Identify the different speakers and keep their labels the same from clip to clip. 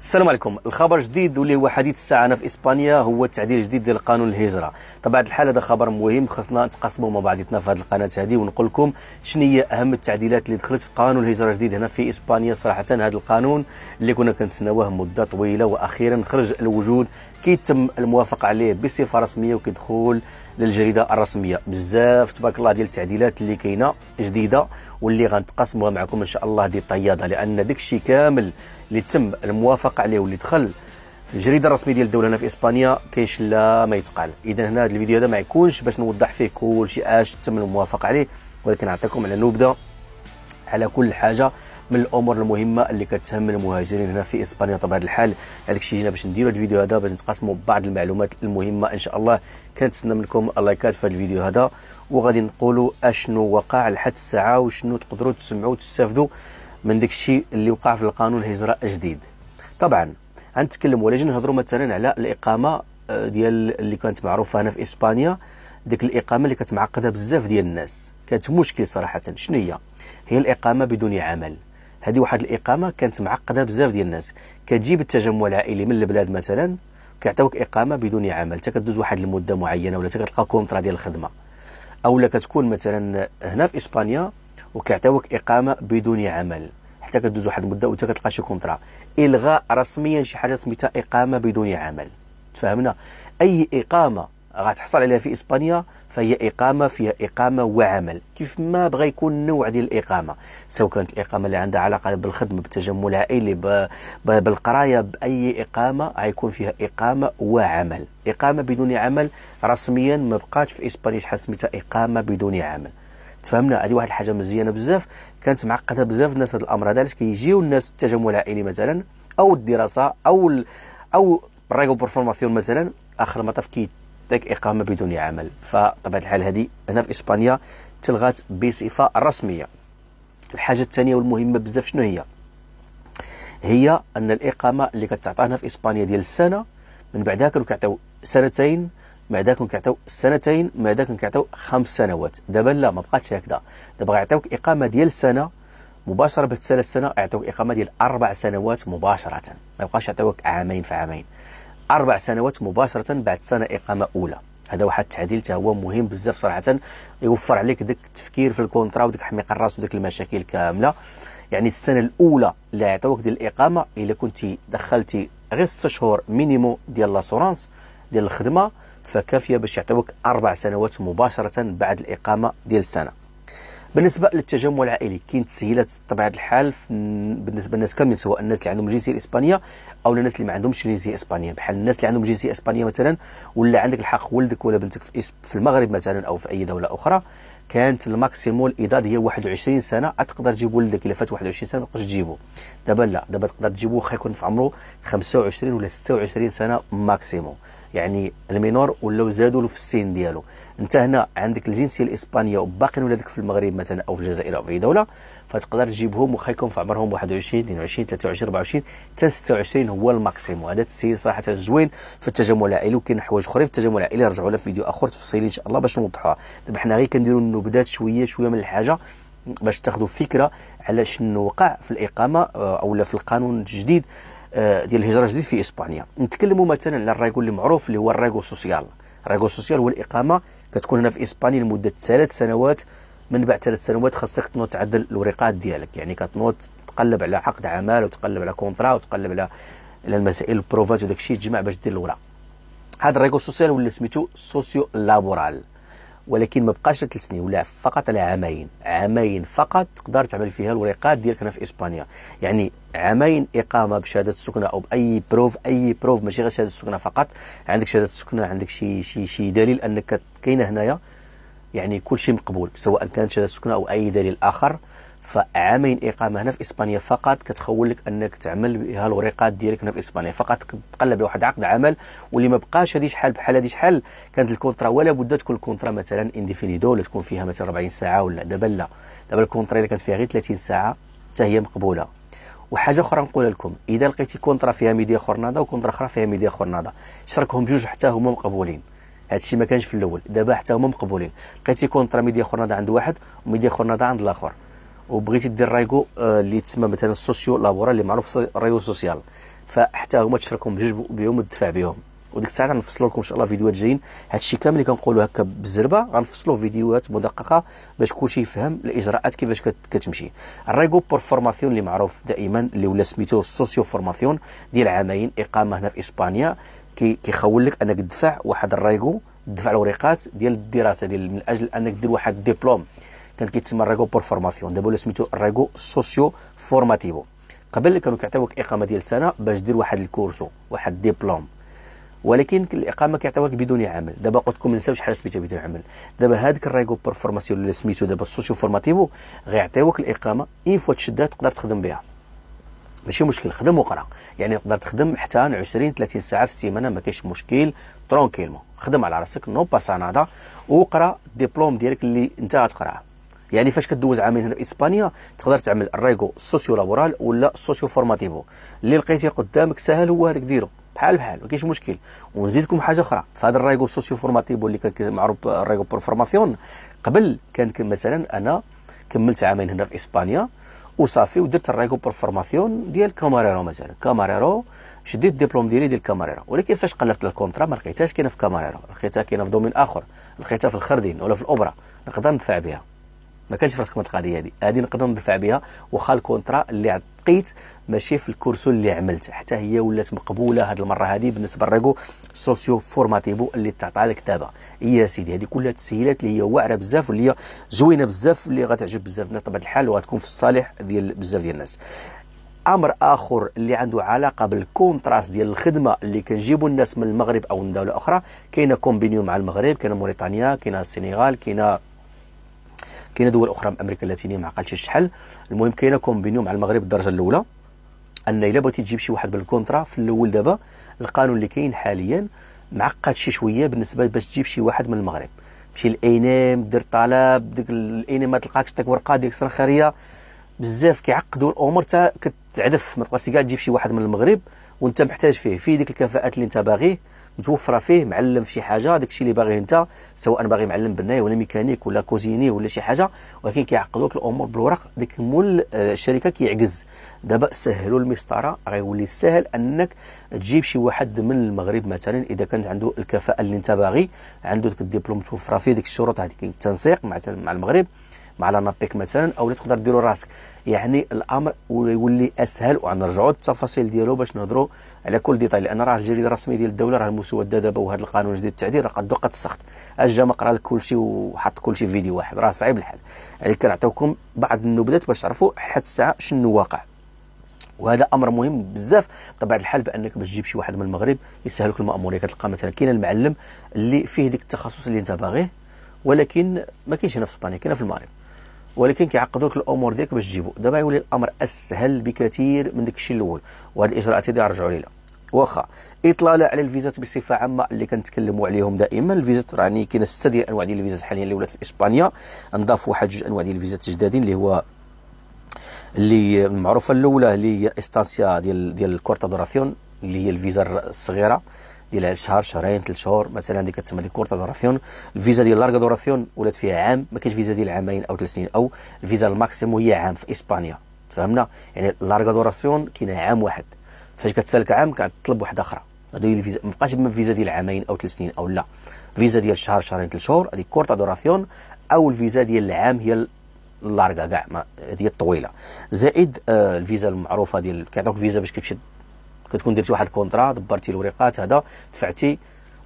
Speaker 1: السلام عليكم الخبر جديد واللي هو حديث الساعه هنا في اسبانيا هو التعديل الجديد ديال قانون الهجره طبعا الحال هذا خبر مهم خصنا نتقاسموا مع بعضنا في هذه القناه هذه ونقول لكم شنو هي اهم التعديلات اللي دخلت في قانون الهجره الجديد هنا في اسبانيا صراحه هذا القانون اللي كنا كنتسناوه مده طويله واخيرا خرج الوجود كيتم الموافقه عليه بصفه رسميه وكيدخل للجريده الرسميه بزاف تبارك الله ديال التعديلات اللي كاينه جديده واللي غنتقاسموها معكم ان شاء الله دي طياده لان داكشي كامل اللي تم الموافقه عليه واللي دخل في الجريده الرسميه ديال الدوله هنا في اسبانيا كاينش لا ما يتقال اذا هنا هذا الفيديو هذا ما يكونش باش نوضح فيه كل شيء اش تم الموافقه عليه ولكن نعطيكم على نبذه على كل حاجه من الامور المهمه اللي كتهم المهاجرين هنا في اسبانيا طبعا هذا الحال هذاك الشيء جينا باش نديروا هذا الفيديو هذا باش نتقاسموا بعض المعلومات المهمه ان شاء الله كنتسنى منكم اللايكات في هذا الفيديو هذا وغادي نقولوا اشنو وقع لحد الساعه وشنو تقدروا تسمعوا وتستافدوا من داك الشيء اللي وقع في القانون الهجره الجديد طبعا غنتكلم ولا نهضروا مثلا على الاقامه آه، ديال اللي كانت معروفه هنا في اسبانيا ديك الاقامه اللي كانت معقده بزاف ديال الناس كانت مشكل صراحه شنو هي هي الاقامه بدون عمل هذه واحد الاقامه كانت معقده بزاف ديال الناس كتجيب التجمع العائلي من البلاد مثلا كيعطيوك اقامه بدون عمل تكدوز واحد المده معينه ولا تلقى كونترا ديال الخدمه اولا كتكون مثلا هنا في اسبانيا وكيعطيوك اقامه بدون عمل حتى كدوز واحد المده وانت كتلقى شي كونترا الغاء رسميا شي حاجه سميتها اقامه بدون عمل تفهمنا اي اقامه غتحصل عليها في اسبانيا فهي اقامه فيها اقامه وعمل كيف ما بغى يكون النوع ديال الاقامه سواء كانت الاقامه اللي عندها علاقه بالخدمه بالتجمل العائلي بالقرايه باي اقامه غيكون فيها اقامه وعمل اقامه بدون عمل رسميا ما بقاتش في اسبانيا شحال سميتها اقامه بدون عمل تفهمنا هذه واحد الحاجه مزيانه بزاف كانت معقده بزاف الناس هذا الامر هذا علاش كيجيو الناس التجمع العائلي مثلا او الدراسه او او ريغو بورفورماسيون مثلا اخر المطاف كيعطيك اقامه بدون عمل فطبيعه الحال هذه هنا في اسبانيا تلغات بصفه رسميه الحاجه الثانيه والمهمه بزاف شنو هي هي ان الاقامه اللي كتعطى هنا في اسبانيا ديال السنه من بعدها كانوا كيعطيو سنتين معداكم كيعطيو سنتين معداكم كيعطيو خمس سنوات دابا لا ما بقاتش هكذا دابا غيعطيوك اقامه ديال سنه مباشره بالثلاث السنه يعطيوك اقامه ديال اربع سنوات مباشره ما يبقاش يعطيوك عامين في عامين اربع سنوات مباشره بعد سنه اقامه اولى هذا واحد التعديل حتى هو مهم بزاف صراحه يوفر عليك داك التفكير في الكونترا وديك حميق الراس وديك المشاكل كامله يعني السنه الاولى اللي عطاوك ديال الاقامه الا كنتي دخلتي غير 6 شهور مينيمو ديال لاسورانس ديال الخدمه فكافيه باش يعطيوك اربع سنوات مباشره بعد الاقامه ديال السنه بالنسبه للتجمع العائلي كاين تسهيلات بطبيعه الحال بالنسبه للناس كاملين سواء الناس اللي عندهم الجنسيه الاسبانيه او الناس اللي ما عندهمش الجنسيه الاسبانيه بحال الناس اللي عندهم الجنسيه الاسبانيه مثلا ولا عندك الحق ولدك ولا بنتك في, في المغرب مثلا او في اي دوله اخرى كانت الماكسيمو الايداد هي 21 سنه تقدر تجيب ولدك الا فات 21 سنه ما تقدرش تجيبو دابا لا دابا تقدر تجيبو واخا يكون في عمره 25 ولا 26 سنه ماكسيمو يعني المينور ولاو زادوا له في السن ديالو انت هنا عندك الجنسيه الاسبانيه وباقي ولادك في المغرب مثلا او في الجزائر او في دوله فتقدر تجيبهم واخا يكون في عمرهم 21 22 23 24 حتى 26 هو الماكسيموم هذا السيد صراحه زوين في التجمع العائلي وكاين حوايج اخرين في التجمع العائلي رجعوا لها في فيديو اخر تفصيلي ان شاء الله باش نوضحوها دابا حنا غير كنديروا النبذات شويه شويه من الحاجه باش تاخذوا فكره على شنو وقع في الاقامه آه، اولا في القانون الجديد آه، ديال الهجره الجديد في اسبانيا نتكلموا مثلا على الريغو اللي معروف اللي هو الريغو سوسيال الريغو سوسيال هو الاقامه كتكون هنا في اسبانيا لمده ثلاث سنوات من بعد ثلاث سنوات خاصك تنوض تعدل الوريقات ديالك يعني كتنوض تقلب على عقد عمل وتقلب على كونترا وتقلب على على المسائل البروفات وداك الشيء تجمع باش دير الوراق هذا الريغو سوسيال ولا سميتو سوسيو لابورال ولكن ما بقاش ثلاث سنين ولا فقط على عامين عامين فقط تقدر تعمل فيها الوريقات ديالك هنا في اسبانيا يعني عامين اقامه بشهاده السكنه او باي بروف اي بروف ماشي غير شهاده السكنه فقط عندك شهاده السكنه عندك شي شي شي دليل انك كاينه هنايا يعني كل شيء مقبول سواء كانت شهاده السكنه او اي دليل اخر فعامين اقامه هنا في اسبانيا فقط كتخول لك انك تعمل بها الوريقات ديالك هنا في اسبانيا فقط تقلب واحد عقد عمل واللي ما بقاش هذه شحال بحال هذه شحال كانت الكونترا ولا بد تكون الكونترا مثلا انديفينيدو ولا تكون فيها مثلا 40 ساعه ولا دابا لا دابا الكونترا اللي كانت فيها غير 30 ساعه حتى هي مقبوله وحاجه اخرى نقول لكم اذا لقيتي كونترا فيها ميديا خرناضه وكونترا اخرى فيها ميديا خرناضه شركهم بجوج حتى هما مقبولين هادشي ما كانش في الاول دابا حتى هما مقبولين لقيتي كونترا ميديا خرناضه عند واحد وميديا خرناضه عند الاخر وبغيتي دير رايكو آه، اللي تسمى مثلا السوسيو لابورال اللي معروف رايكو سوسيال فحتى هما تشاركهم بجوج بهم وتدفع بهم وديك الساعه غنفصلوا لكم ان شاء الله فيديوهات جايين الشيء كامل اللي كنقولوا هكا بالزربه غنفصلوا فيديوهات مدققه باش كلشي يفهم الاجراءات كيفاش كتمشي الريغو بور فورماسيون اللي معروف دائما اللي ولا سميتو السوسيو فورماسيون ديال عامين اقامه هنا في اسبانيا كيخول لك انك تدفع واحد الريغو تدفع الوريقات ديال الدراسه ديال من اجل انك دير واحد الدبلوم كان كيتسمى الريغو بور فورماسيون دابا ولا سميتو الريغو سوسيو فورماتيفو قبل كانوا كيعطيوك اقامه ديال سنه باش دير واحد الكورسو واحد ديبلوم ولكن الاقامه كيعطيوك بدون عمل دابا قلت لكم ما نساوش شحال سميتها بدون عمل دابا هذاك الريغو بور فورماسيون اللي سميتو دابا السوسيو فورماتيفو غيعطيوك الاقامه اين فوا تشدها تقدر تخدم بها ماشي مشكل خدم وقرا يعني تقدر تخدم حتى 20 30 ساعه في السيمانه ما كاينش مشكل ترونكيلمون خدم على راسك نو باسانادا وقرا الدبلوم ديالك اللي انت غتقراه يعني فاش كدوز عامين هنا في اسبانيا تقدر تعمل الريغو سوسيو لابورال ولا سوسيو فورماتيفو اللي لقيتيه قدامك سهل هو هذاك ديرو بحال بحال ماكاينش مشكل ونزيدكم حاجه اخرى في هذا الريغو سوسيو فورماتيفو اللي كان معروف الريغو بور فورماسيون قبل كانت مثلا انا كملت عامين هنا في اسبانيا وصافي ودرت الريغو بور فورماسيون ديال كاماريرو مثلا كاماريرو شديت الدبلوم ديالي ديال كاماريرو ولكن فاش قلبت الكونترا ما لقيتهاش كاينه في كاماريرو لقيتها كاينه في دومين اخر لقيتها في الخردين ولا في الاوبرا نقدر ندفع بها ما كانش في راسكم القضيه هذه هذه نقدر ندفع بها واخا الكونترا اللي عطيت ماشي في الكورسو اللي عملت حتى هي ولات مقبوله هذه المره هذه بالنسبه للريكو سوسيو فورماتيفو اللي تعطى لك دابا هي سيدي هذه كلها تسهيلات اللي هي واعره بزاف واللي هي زوينه بزاف اللي غتعجب بزاف الناس بطبيعه الحال وغتكون في الصالح ديال بزاف ديال الناس امر اخر اللي عنده علاقه بالكونتراست ديال الخدمه اللي كنجيبوا الناس من المغرب او من دوله اخرى كاينه كومبينيو مع المغرب كاينه موريتانيا كاينه السنغال كاينه كاينه دول اخرى من امريكا اللاتينيه ما عقلتش شحال المهم كاينه كومبينيو مع المغرب الدرجه الاولى ان الا بغيتي تجيب شي واحد بالكونترا في الاول دابا القانون اللي كاين حاليا معقد شي شويه بالنسبه باش تجيب شي واحد من المغرب تمشي للاينام دير طلب ديك الاينام ما تلقاكش ديك ورقه ديك سنخريه بزاف كيعقدوا الامور حتى كتعذف ما تقدرش كاع تجيب شي واحد من المغرب وانت محتاج فيه في ديك الكفاءات اللي انت باغيه متوفره فيه معلم في شي حاجه داك الشيء اللي باغيه انت سواء باغي معلم بنايه ولا ميكانيك ولا كوزيني ولا شي حاجه ولكن كيعقدوك الامور بالورق ديك مول آه، الشركه كيعكز دابا سهلوا المسطره غيولي سهل انك تجيب شي واحد من المغرب مثلا اذا كانت عنده الكفاءه اللي انت باغي عنده ديك الدبلوم متوفره فيه ديك الشروط هذيك التنسيق مع المغرب مع لا نابيك مثلا او لا تقدر ديرو راسك يعني الامر يولي اسهل وغنرجعوا للتفاصيل ديالو باش نهضروا على كل ديتاي لان راه الجريده الرسميه ديال الدوله راه المسوده دابا وهذا القانون الجديد التعديل راه قد قد السخط اجا ما قرا لك كلشي وحط كلشي في فيديو واحد راه صعيب الحال يعني كنعطيوكم بعض النبذات باش تعرفوا حتى الساعه شنو واقع وهذا امر مهم بزاف بطبيعه الحال بانك باش تجيب شي واحد من المغرب يسهلك الماموريه يعني كتلقى مثلا كاين المعلم اللي فيه ديك التخصص اللي انت باغيه ولكن ما كاينش هنا في اسبانيا كاين في المغرب ولكن كيعقدوا لك الامور ديالك باش تجيبو دابا يولي الامر اسهل بكثير من داك الشيء الاول وهاد الاجراءات اللي رجعوا ليها واخا اطلاله على الفيزات بصفه عامه اللي كنتكلموا عليهم دائما الفيزات راني يعني كاين سته ديال انواع ديال الفيزات حاليا اللي ولات في اسبانيا نضاف واحد جوج انواع ديال الفيزات جدادين اللي هو اللي المعروفه الاولى اللي هي استانسيا ديال ديال الكورتا دوراسيون اللي هي الفيزا الصغيره ديال شهر شهرين ثلاث شهور مثلا هذيك كتسمى دي كورتا دوراسيون الفيزا ديال لارغا دوراسيون ولات فيها عام ما كاينش فيزا ديال عامين او ثلاث سنين او الفيزا الماكسيمو هي عام في اسبانيا فهمنا يعني لارغا دوراسيون كاينه عام واحد فاش كتسالك عام كتطلب واحده اخرى هادو هي الفيزا ما بقاش فيزا ديال عامين او ثلاث سنين او لا فيزا ديال شهر شهرين ثلاث شهور هذيك كورتا دوراسيون او الفيزا ديال العام هي لارغا كاع هذه الطويله زائد آه الفيزا المعروفه ديال كيعطوك فيزا باش كتمشي كتكون درتي واحد الكونترا دبرتي الوريقات هذا دفعتي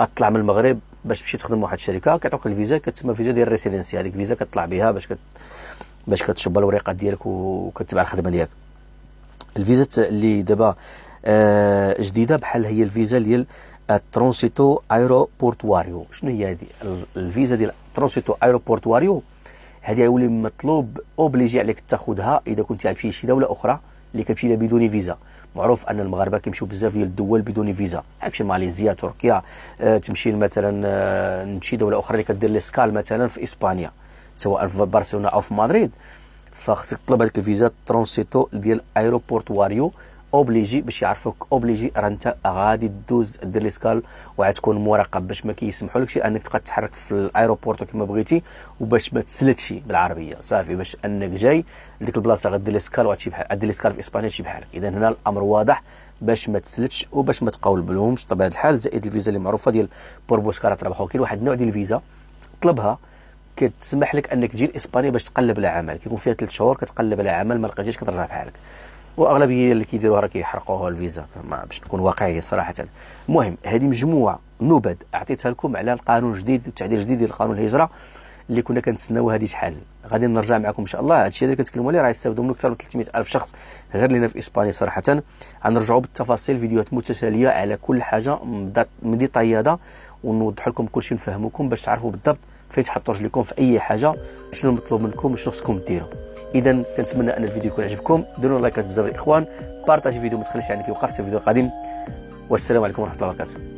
Speaker 1: غتطلع من المغرب باش تمشي تخدم واحد الشركه كيعطوك الفيزا كتسمى فيزا ديال الريسيدنسي هذيك الفيزا كتطلع بها باش كت باش كتشب الوريقات ديالك وكتبع الخدمه ديالك الفيزا اللي دابا آه، جديده بحال هي الفيزا ديال الترونسيتو ايروبورتواريو شنو هي هذه الفيزا ديال ترونسيتو ايروبورتواريو هذه يولي مطلوب اوبليجي عليك تاخذها اذا كنت عايش في شي دوله اخرى اللي كتمشي لها بدون فيزا معروف ان المغاربه كيمشيو بزاف ديال الدول بدون فيزا تمشي ماليزيا تركيا آه تمشي مثلا آه دوله اخرى اللي كدير لي سكال مثلا في اسبانيا سواء في برشلونه او في مدريد فخصك تطلب هذيك الفيزا ترونسيتو ديال ايروبورت واريو اوبليجي باش يعرفوك اوبليجي راه انت غادي دوز دير لي سكال وغتكون مراقب باش ما كيسمحولكش انك تبقى تحرك في الايروبورت كما بغيتي وباش ما تسلتش بالعربيه صافي باش انك جاي لديك البلاصه غدير لي سكال وغتمشي بحال غدير لي سكال في اسبانيا شي بحالك اذا هنا الامر واضح باش ما تسلتش وباش ما بلومش بطبيعه الحال زائد الفيزا اللي معروفه ديال بوربوس راه طلبها كاين واحد النوع ديال الفيزا تطلبها كتسمح لك انك تجي لاسبانيا باش تقلب على عمل كيكون فيها ثلاث شهور كتقلب على عمل ما لقيتيش كترجع بحالك واغلبيه اللي كيديروها راه كيحرقوها الفيزا باش نكون واقعي صراحه المهم هذه مجموعه نبذ اعطيتها لكم على القانون الجديد التعديل الجديد قانون الهجره اللي كنا كنتسناو هذه شحال غادي نرجع معكم ان شاء الله هادشي اللي كنتكلموا عليه راه يستافدوا منه اكثر من 300 الف شخص غير لينا في اسبانيا صراحه غنرجعوا بالتفاصيل فيديوهات متتاليه على كل حاجه من دي طياده ونوضح لكم كل شيء نفهموكم باش تعرفوا بالضبط فين تحطوا رجليكم في اي حاجه شنو مطلوب منكم وشنو خصكم ديروا اذا كنتمنى ان الفيديو يكون عجبكم ديروا لايكات بزاف الاخوان بارطاجي الفيديو ما تخليش عنك يعني يوقف في الفيديو القادم والسلام عليكم ورحمه الله وبركاته